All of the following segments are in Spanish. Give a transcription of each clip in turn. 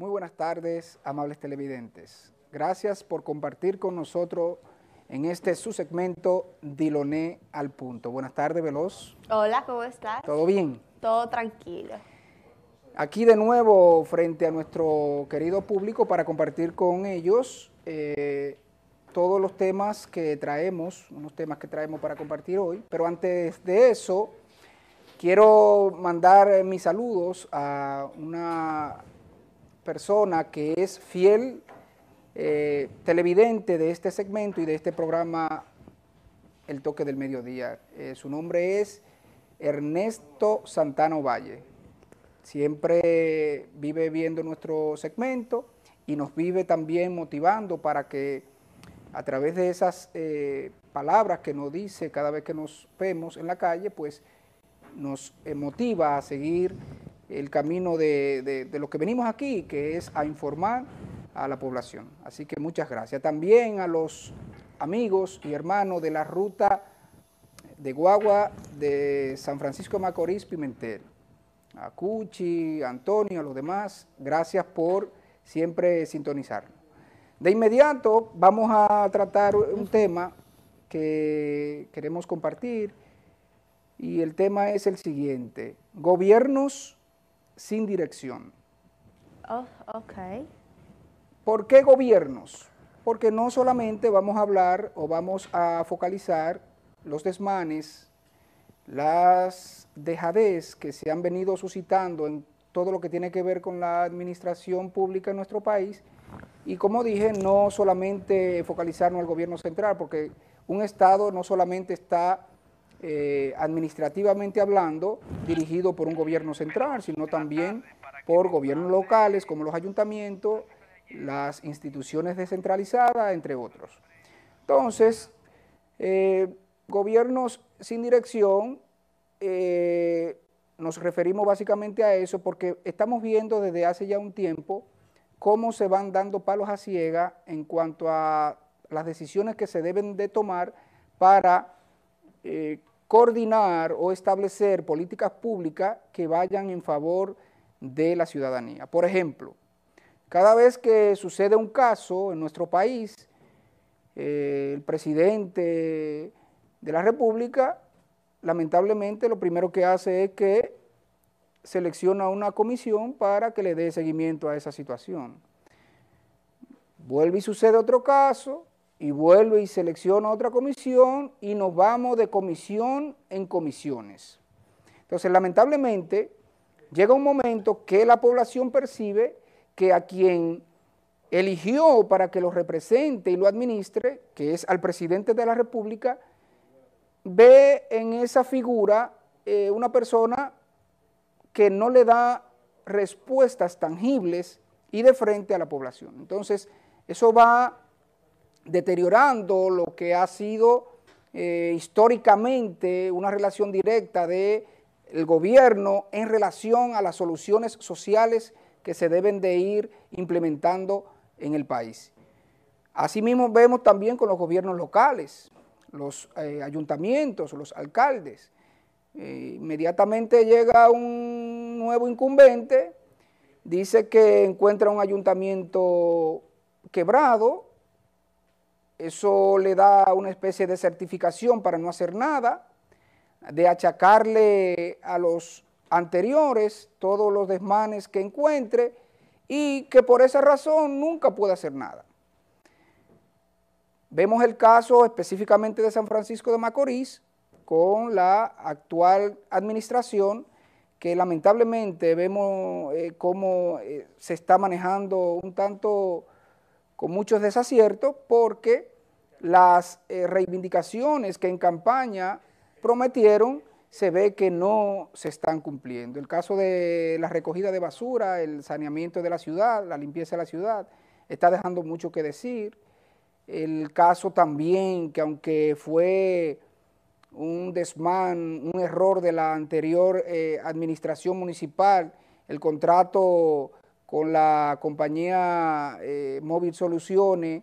Muy buenas tardes, amables televidentes. Gracias por compartir con nosotros en este su segmento Diloné al Punto. Buenas tardes, Veloz. Hola, ¿cómo estás? ¿Todo bien? Todo tranquilo. Aquí de nuevo frente a nuestro querido público para compartir con ellos eh, todos los temas que traemos, unos temas que traemos para compartir hoy. Pero antes de eso, quiero mandar mis saludos a una persona que es fiel eh, televidente de este segmento y de este programa El Toque del Mediodía. Eh, su nombre es Ernesto Santano Valle. Siempre vive viendo nuestro segmento y nos vive también motivando para que a través de esas eh, palabras que nos dice cada vez que nos vemos en la calle, pues nos motiva a seguir el camino de, los lo que venimos aquí, que es a informar a la población. Así que muchas gracias. También a los amigos y hermanos de la ruta de Guagua de San Francisco Macorís Pimentel, a Cuchi, Antonio, a los demás, gracias por siempre sintonizar. De inmediato vamos a tratar un tema que queremos compartir y el tema es el siguiente, gobiernos sin dirección. Oh, okay. ¿Por qué gobiernos? Porque no solamente vamos a hablar o vamos a focalizar los desmanes, las dejadez que se han venido suscitando en todo lo que tiene que ver con la administración pública en nuestro país, y como dije, no solamente focalizarnos al gobierno central, porque un Estado no solamente está eh, administrativamente hablando, dirigido por un gobierno central, sino también por gobiernos locales como los ayuntamientos, las instituciones descentralizadas, entre otros. Entonces, eh, gobiernos sin dirección, eh, nos referimos básicamente a eso porque estamos viendo desde hace ya un tiempo cómo se van dando palos a ciega en cuanto a las decisiones que se deben de tomar para eh, coordinar o establecer políticas públicas que vayan en favor de la ciudadanía. Por ejemplo, cada vez que sucede un caso en nuestro país, eh, el presidente de la República, lamentablemente, lo primero que hace es que selecciona una comisión para que le dé seguimiento a esa situación. Vuelve y sucede otro caso, y vuelve y selecciona otra comisión y nos vamos de comisión en comisiones. Entonces, lamentablemente, llega un momento que la población percibe que a quien eligió para que lo represente y lo administre, que es al presidente de la República, ve en esa figura eh, una persona que no le da respuestas tangibles y de frente a la población. Entonces, eso va deteriorando lo que ha sido eh, históricamente una relación directa del gobierno en relación a las soluciones sociales que se deben de ir implementando en el país. Asimismo vemos también con los gobiernos locales, los eh, ayuntamientos, los alcaldes. Eh, inmediatamente llega un nuevo incumbente, dice que encuentra un ayuntamiento quebrado, eso le da una especie de certificación para no hacer nada, de achacarle a los anteriores todos los desmanes que encuentre y que por esa razón nunca puede hacer nada. Vemos el caso específicamente de San Francisco de Macorís con la actual administración que lamentablemente vemos eh, cómo eh, se está manejando un tanto con muchos desaciertos porque las eh, reivindicaciones que en campaña prometieron se ve que no se están cumpliendo. El caso de la recogida de basura, el saneamiento de la ciudad, la limpieza de la ciudad, está dejando mucho que decir. El caso también que aunque fue un desmán, un error de la anterior eh, administración municipal, el contrato con la compañía eh, Móvil Soluciones,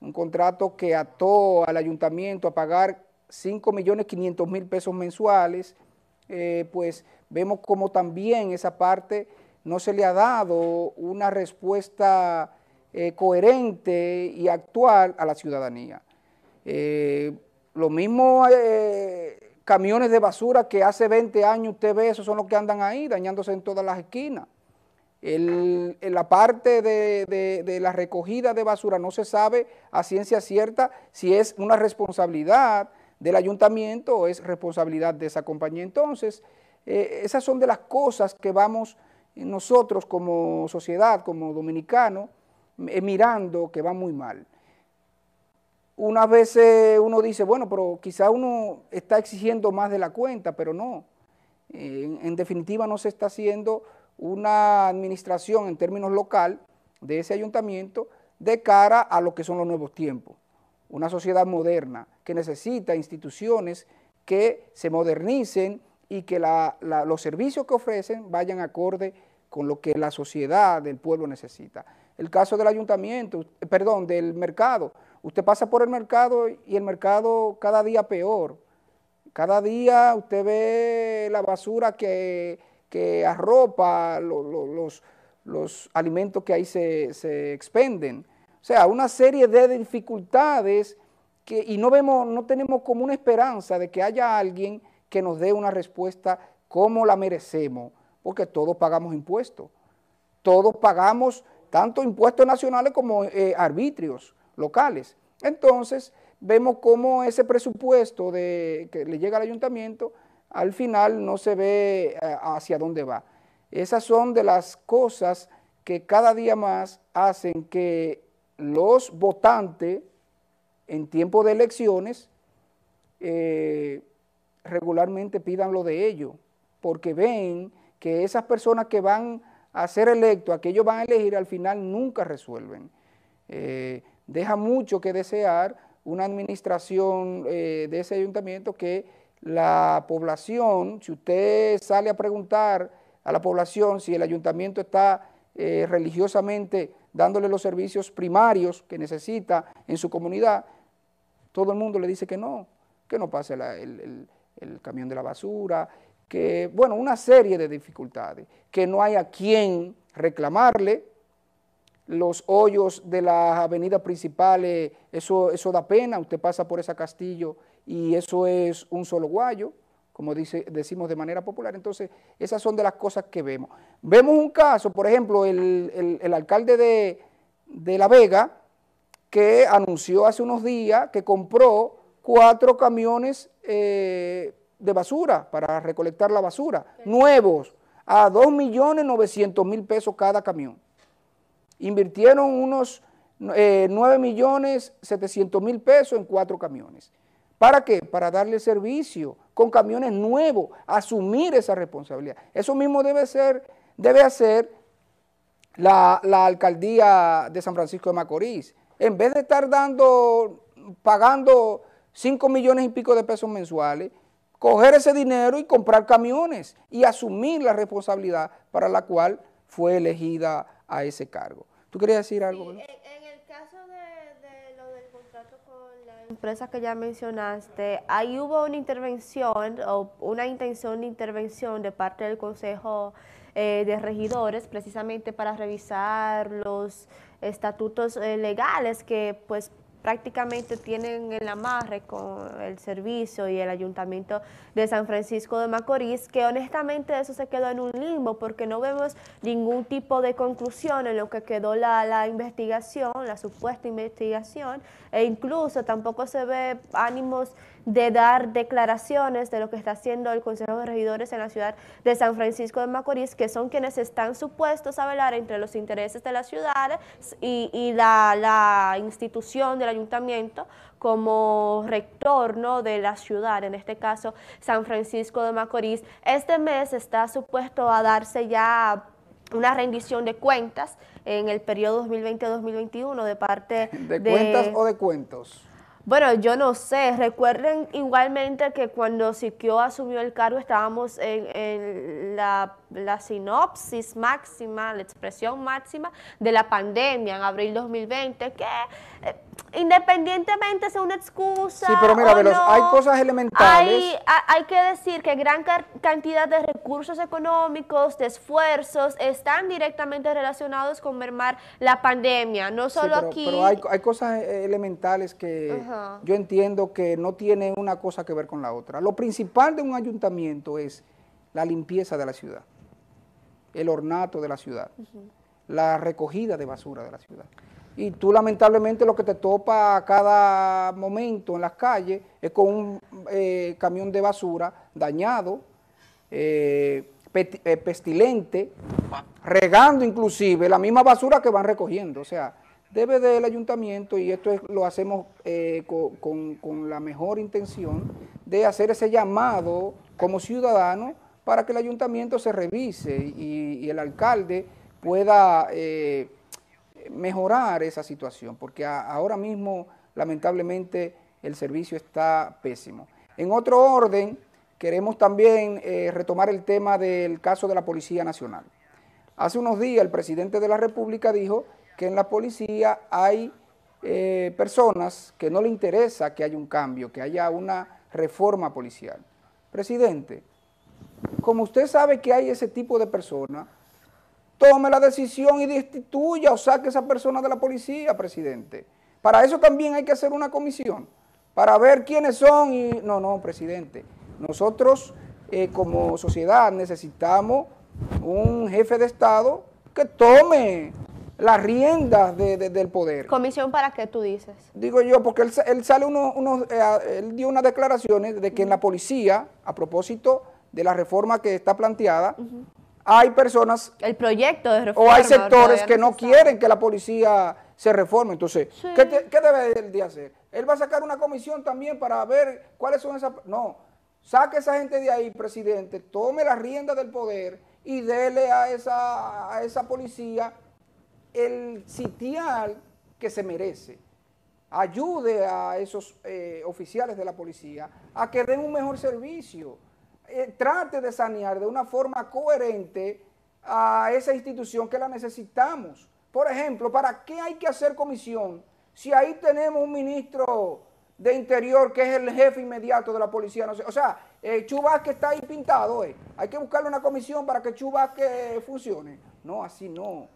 un contrato que ató al ayuntamiento a pagar 5 millones mil pesos mensuales, eh, pues vemos como también esa parte no se le ha dado una respuesta eh, coherente y actual a la ciudadanía. Eh, los mismos camiones de basura que hace 20 años usted ve, esos son los que andan ahí dañándose en todas las esquinas la parte de, la recogida de basura no se sabe a ciencia cierta si es una responsabilidad del ayuntamiento o es responsabilidad de esa compañía. Entonces, eh, esas son de las cosas que vamos nosotros como sociedad, como dominicano, eh, mirando que va muy mal. Unas veces eh, uno dice, bueno, pero quizá uno está exigiendo más de la cuenta, pero no. en definitiva no se está haciendo una administración en términos local de ese ayuntamiento de cara a lo que son los nuevos tiempos. Una sociedad moderna que necesita instituciones que se modernicen y que los servicios que ofrecen vayan acorde con lo que la sociedad del pueblo necesita. El caso del ayuntamiento, perdón, del mercado. Usted pasa por el mercado y el mercado cada día peor. Cada día usted ve la basura que que arropa los, alimentos que ahí se, expenden. O sea, una serie de dificultades que, y no, vemos, no tenemos como una esperanza de que haya alguien que nos dé una respuesta como la merecemos, porque todos pagamos impuestos. Todos pagamos tanto impuestos nacionales como eh, arbitrios locales. Entonces, vemos cómo ese presupuesto de, que le llega al ayuntamiento al final no se ve eh, hacia dónde va. Esas son de las cosas que cada día más hacen que los votantes en tiempo de elecciones eh, regularmente pidan lo de ellos, porque ven que esas personas que van a ser electos, a que ellos van a elegir, al final nunca resuelven. Eh, deja mucho que desear una administración de ese ayuntamiento que la población, si usted sale a preguntar a la población si el ayuntamiento está eh, religiosamente dándole los servicios primarios que necesita en su comunidad, todo el mundo le dice que no, que no pase el, camión de la basura, que, bueno, una serie de dificultades, que no hay a quien reclamarle, los hoyos de las avenidas principales, eso, eso da pena, usted pasa por esa castillo y eso es un solo guayo, como dice, decimos de manera popular. Entonces, esas son de las cosas que vemos. Vemos un caso, por ejemplo, el, alcalde de, La Vega, que anunció hace unos días que compró cuatro camiones eh, de basura para recolectar la basura, nuevos, a 2.900.000 pesos cada camión. Invirtieron unos 9.700.000 eh, pesos en cuatro camiones. ¿Para qué? Para darle servicio con camiones nuevos, asumir esa responsabilidad. Eso mismo debe ser, debe hacer la, alcaldía de San Francisco de Macorís. En vez de estar dando, pagando 5 millones y pico de pesos mensuales, coger ese dinero y comprar camiones y asumir la responsabilidad para la cual fue elegida a ese cargo. ¿Tú querías decir algo? empresas que ya mencionaste, ahí hubo una intervención o una intención de intervención de parte del Consejo eh, de Regidores precisamente para revisar los estatutos eh, legales que pues prácticamente tienen el amarre con el servicio y el ayuntamiento de San Francisco de Macorís, que honestamente eso se quedó en un limbo porque no vemos ningún tipo de conclusión en lo que quedó la, la investigación, la supuesta investigación, e incluso tampoco se ve ánimos de dar declaraciones de lo que está haciendo el Consejo de Regidores en la ciudad de San Francisco de Macorís, que son quienes están supuestos a velar entre los intereses de la ciudad y, y la, la, institución del ayuntamiento como rector ¿no? de la ciudad, en este caso San Francisco de Macorís. Este mes está supuesto a darse ya una rendición de cuentas en el periodo 2020-2021 de parte de... ¿De cuentas o de cuentos? Bueno, yo no sé. Recuerden igualmente que cuando Siquio asumió el cargo estábamos en, la, sinopsis máxima, la expresión máxima de la pandemia en abril 2020, que eh, independientemente sea una excusa. Sí, pero mira, hay cosas elementales. Hay, que decir que gran cantidad de recursos económicos, de esfuerzos, están directamente relacionados con mermar la pandemia, no solo aquí. hay, cosas eh, elementales que yo entiendo que no tiene una cosa que ver con la otra. Lo principal de un ayuntamiento es la limpieza de la ciudad, el ornato de la ciudad, la recogida de basura de la ciudad y tú lamentablemente lo que te topa a cada momento en las calles es con un eh, camión de basura dañado, eh, eh, pestilente, regando inclusive la misma basura que van recogiendo. O sea, debe del ayuntamiento, y esto lo hacemos con, la mejor intención, de hacer ese llamado como ciudadano para que el ayuntamiento se revise y, el alcalde pueda mejorar esa situación, porque ahora mismo lamentablemente el servicio está pésimo. En otro orden, queremos también eh, retomar el tema del caso de la Policía Nacional. Hace unos días el presidente de la República dijo que en la policía hay eh, personas que no le interesa que haya un cambio, que haya una reforma policial. Presidente, como usted sabe que hay ese tipo de personas, tome la decisión y destituya o saque a esa persona de la policía, presidente. Para eso también hay que hacer una comisión, para ver quiénes son y... No, no, presidente. Nosotros eh, como sociedad necesitamos un jefe de Estado que tome las riendas del poder. ¿Comisión para qué tú dices? Digo yo, porque él, sale unos, eh, él dio unas declaraciones de que en la policía, a propósito de la reforma que está planteada, hay personas... El proyecto de reforma. O hay sectores que no, quieren que la policía se reforme. Entonces, ¿qué, debe él de hacer? Él va a sacar una comisión también para ver cuáles son esas... No, saque esa gente de ahí, presidente, tome la rienda del poder y dele a esa, a esa policía el sitial que se merece. Ayude a esos eh, oficiales de la policía a que den un mejor servicio eh, trate de sanear de una forma coherente a esa institución que la necesitamos. Por ejemplo, ¿para qué hay que hacer comisión si ahí tenemos un ministro de Interior que es el jefe inmediato de la policía? No sé, o sea, eh, Chubasque está ahí pintado, eh. hay que buscarle una comisión para que Chubasque funcione. No, así no.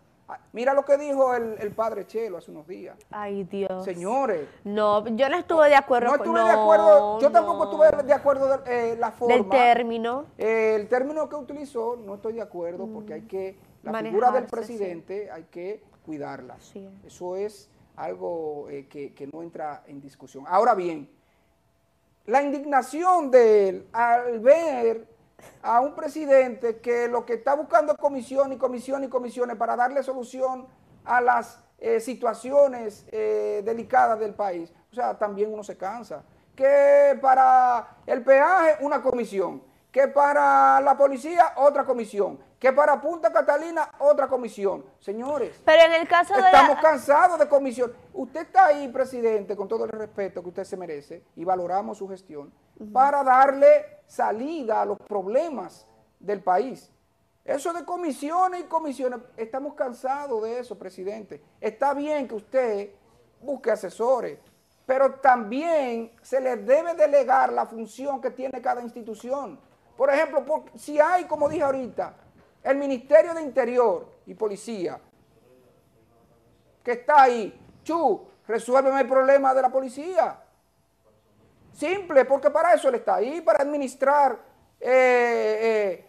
Mira lo que dijo el, padre Chelo hace unos días. Ay, Dios. Señores. No, yo no estuve de acuerdo. No estuve de acuerdo. Yo tampoco estuve de acuerdo eh, la forma. Del término. Eh, el término que utilizó, no estoy de acuerdo porque hay que, la figura del presidente hay que cuidarla. Sí. Eso es algo eh, que, que no entra en discusión. Ahora bien, la indignación de él al ver a un presidente que lo que está buscando es comisión y comisión y comisiones para darle solución a las eh, situaciones eh, delicadas del país. O sea, también uno se cansa. Que para el peaje una comisión, que para la policía otra comisión, que para Punta Catalina otra comisión. Señores, Pero en el caso estamos de cansados de comisión. Usted está ahí, presidente, con todo el respeto que usted se merece y valoramos su gestión, para darle salida a los problemas del país. Eso de comisiones y comisiones, estamos cansados de eso, presidente. Está bien que usted busque asesores, pero también se le debe delegar la función que tiene cada institución. Por ejemplo, si hay, como dije ahorita, el Ministerio de Interior y Policía, que está ahí, Chu, resuélveme el problema de la policía. Simple, porque para eso él está ahí, para administrar eh, eh,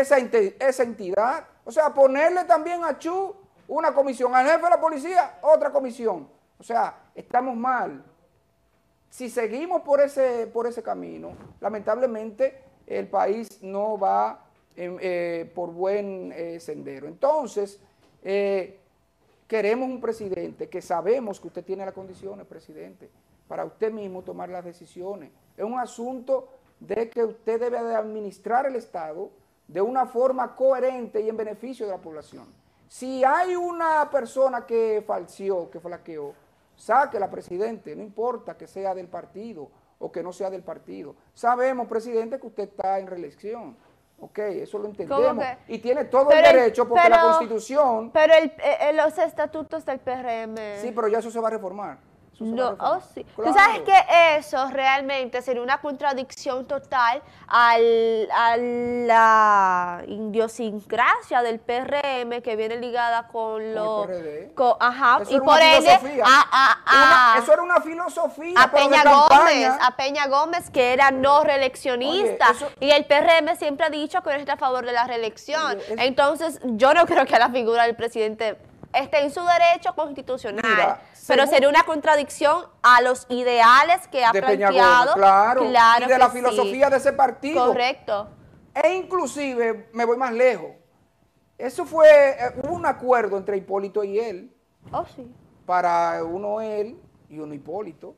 esa, esa entidad. O sea, ponerle también a Chu una comisión, al jefe de la policía otra comisión. O sea, estamos mal. Si seguimos por ese, por ese camino, lamentablemente el país no va em, eh, por buen sendero. Entonces, queremos un presidente que sabemos que usted tiene las condiciones, presidente para usted mismo tomar las decisiones. Es un asunto de que usted debe administrar el Estado de una forma coherente y en beneficio de la población. Si hay una persona que falció, que flaqueó, saque la presidente, no importa que sea del partido o que no sea del partido. Sabemos, presidente, que usted está en reelección. Ok, eso lo entendemos. Y tiene todo el derecho porque la constitución... Pero eh, eh, los estatutos del PRM... Sí, pero ya eso se va a reformar. No, oh, Tú sabes que eso realmente sería una contradicción total al, a la idiosincrasia del PRM que viene ligada con los... ajá, y por ende... Ah, ah, ah. eso era una filosofía. A Peña Gómez, a Peña Gómez que era no reeleccionista. y el PRM siempre ha dicho que no está a favor de la reelección. Entonces, yo no creo que la figura del presidente esté en su derecho constitucional. Pero sería una contradicción a los ideales que ha de planteado. claro, Y de la filosofía de ese partido. Correcto. E inclusive, me voy más lejos, eso fue, eh, un acuerdo entre Hipólito y él. Oh, sí. Para uno él y uno Hipólito.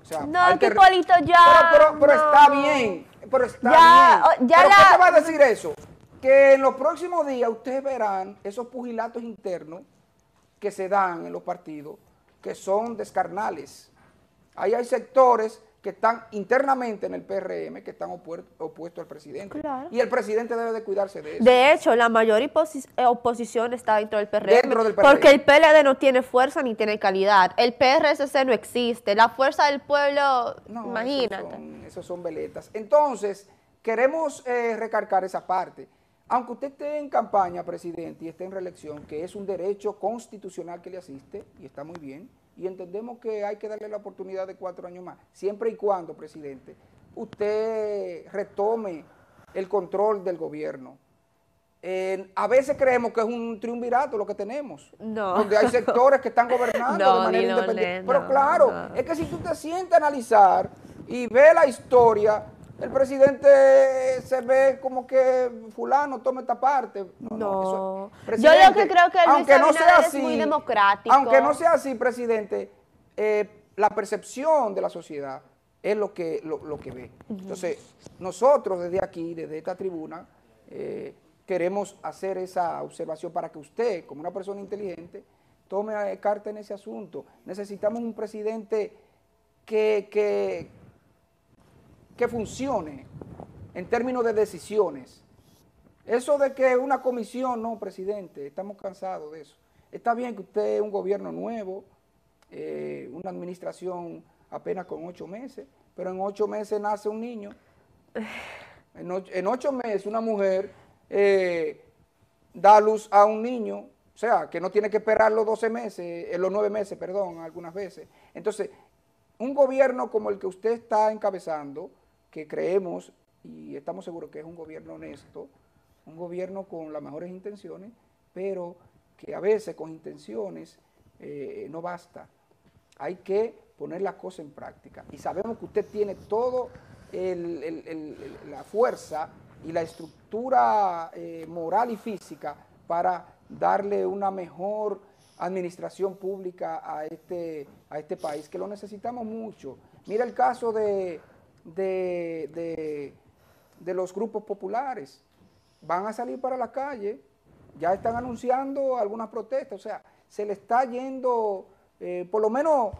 O sea, no, Hipólito ya. Pero, pero, está bien. Pero está bien. Oh, ya ¿Pero ¿Qué te va a decir eso? Que en los próximos días ustedes verán esos pugilatos internos que se dan en los partidos que son descarnales. Ahí hay sectores que están internamente en el PRM, que están opuestos al presidente. Y el presidente debe de cuidarse de eso. De hecho, la mayor eh, oposición está dentro del, PRM, porque el PLD no tiene fuerza ni tiene calidad. El PRSC no existe. La fuerza del pueblo, no, imagínate. Esos son, son veletas. Entonces, queremos eh, recargar esa parte aunque usted esté en campaña, presidente, y esté en reelección, que es un derecho constitucional que le asiste, y está muy bien, y entendemos que hay que darle la oportunidad de cuatro años más, siempre y cuando, presidente, usted retome el control del gobierno. a veces creemos que es un triunvirato lo que tenemos, donde hay sectores que están gobernando de manera independiente. Pero claro, es que si tú te sientes a analizar y ve la historia el presidente se ve como que fulano toma esta parte. No, yo lo que creo que aunque sea es muy democrático. Aunque no sea así, presidente, eh, la percepción de la sociedad es lo que, lo, que ve. Entonces, nosotros desde aquí, desde esta tribuna, eh, queremos hacer esa observación para que usted, como una persona inteligente, tome carta en ese asunto. Necesitamos un presidente que que funcione en términos de decisiones. Eso de que una comisión, no, presidente, estamos cansados de eso. Está bien que usted es un gobierno nuevo, eh, una administración apenas con ocho meses, pero en ocho meses nace un niño. En ocho, meses una mujer eh, da luz a un niño, o sea, que no tiene que esperar los 12 meses, eh, los nueve meses, perdón, algunas veces. Entonces, un gobierno como el que usted está encabezando, que creemos y estamos seguros que es un gobierno honesto, un gobierno con las mejores intenciones, pero que a veces con intenciones eh, no basta. Hay que poner las cosas en práctica. Y sabemos que usted tiene toda la fuerza y la estructura eh, moral y física para darle una mejor administración pública a este, a este país, que lo necesitamos mucho. Mira el caso de, de, los grupos populares. Van a salir para la calle, ya están anunciando algunas protestas, o sea, se le está yendo, eh, por lo menos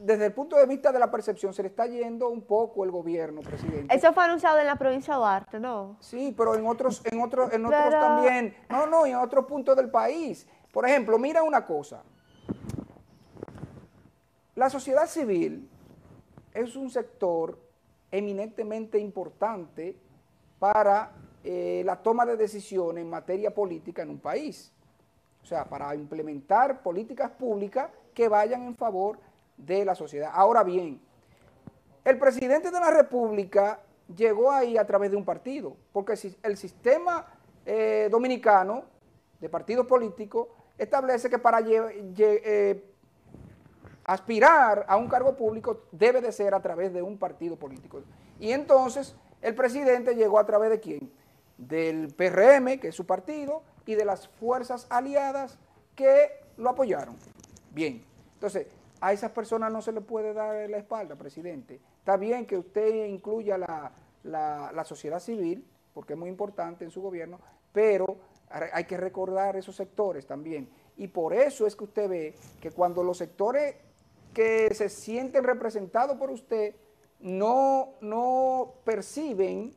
desde el punto de vista de la percepción, se le está yendo un poco el gobierno, presidente. Eso fue anunciado en la provincia de Duarte, ¿no? Sí, pero en otros, en otros, en otros también, no, no, en otros puntos del país. Por ejemplo, mira una cosa. La sociedad civil es un sector eminentemente importante para eh, la toma de decisiones en materia política en un país. O sea, para implementar políticas públicas que vayan en favor de la sociedad. Ahora bien, el presidente de la República llegó ahí a través de un partido, porque el sistema eh, dominicano de partidos políticos establece que para eh, aspirar a un cargo público debe de ser a través de un partido político. Y entonces el presidente llegó a través de quién? Del PRM, que es su partido, y de las fuerzas aliadas que lo apoyaron. Bien, entonces a esas personas no se le puede dar la espalda, presidente. Está bien que usted incluya la, la sociedad civil, porque es muy importante en su gobierno, pero hay que recordar esos sectores también. Y por eso es que usted ve que cuando los sectores que se sienten representados por usted no, no perciben,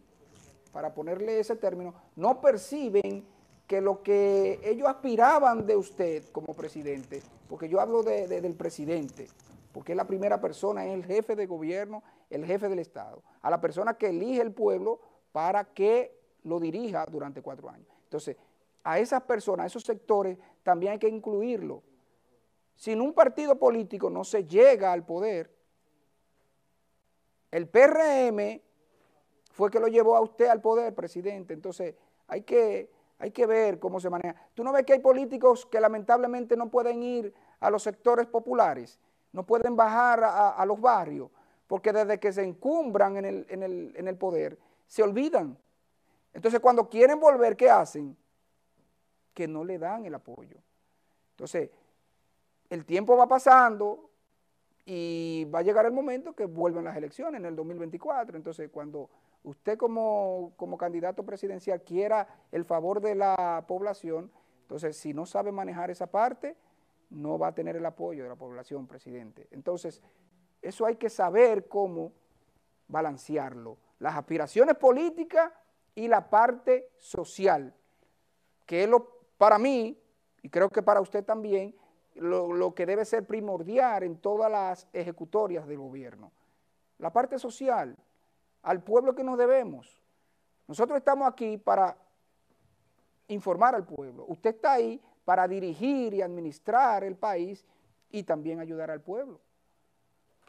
para ponerle ese término, no perciben que lo que ellos aspiraban de usted como presidente, porque yo hablo de, del presidente, porque es la primera persona, es el jefe de gobierno, el jefe del Estado, a la persona que elige el pueblo para que lo dirija durante cuatro años. Entonces, a esas personas, a esos sectores, también hay que incluirlo sin un partido político no se llega al poder. El PRM fue que lo llevó a usted al poder, presidente. Entonces, hay que, hay que ver cómo se maneja. ¿Tú no ves que hay políticos que lamentablemente no pueden ir a los sectores populares? No pueden bajar a, los barrios, porque desde que se encumbran en el, en el poder, se olvidan. Entonces, cuando quieren volver, ¿qué hacen? Que no le dan el apoyo. Entonces, el tiempo va pasando y va a llegar el momento que vuelvan las elecciones en el 2024. Entonces, cuando usted como, como candidato presidencial quiera el favor de la población, entonces si no sabe manejar esa parte, no va a tener el apoyo de la población, presidente. Entonces, eso hay que saber cómo balancearlo. Las aspiraciones políticas y la parte social, que es lo, para mí, y creo que para usted también, lo, que debe ser primordial en todas las ejecutorias del gobierno. La parte social, al pueblo que nos debemos. Nosotros estamos aquí para informar al pueblo. Usted está ahí para dirigir y administrar el país y también ayudar al pueblo.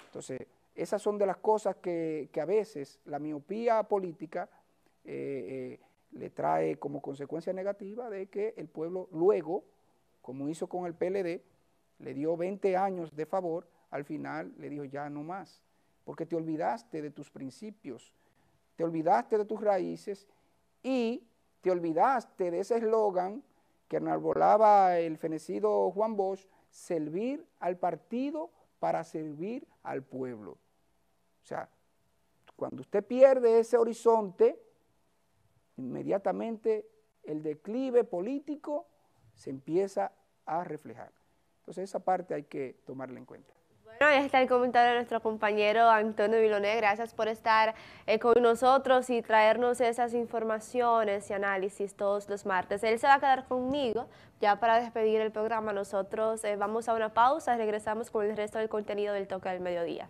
Entonces, esas son de las cosas que, a veces la miopía política eh, eh, le trae como consecuencia negativa de que el pueblo luego, como hizo con el PLD, le dio 20 años de favor, al final le dijo ya no más, porque te olvidaste de tus principios, te olvidaste de tus raíces y te olvidaste de ese eslogan que enarbolaba el fenecido Juan Bosch, servir al partido para servir al pueblo. O sea, cuando usted pierde ese horizonte, inmediatamente el declive político se empieza a reflejar esa parte hay que tomarla en cuenta. Bueno, ya está el comentario de nuestro compañero Antonio Viloné. Gracias por estar eh, con nosotros y traernos esas informaciones y análisis todos los martes. Él se va a quedar conmigo ya para despedir el programa. Nosotros eh, vamos a una pausa y regresamos con el resto del contenido del Toque del Mediodía.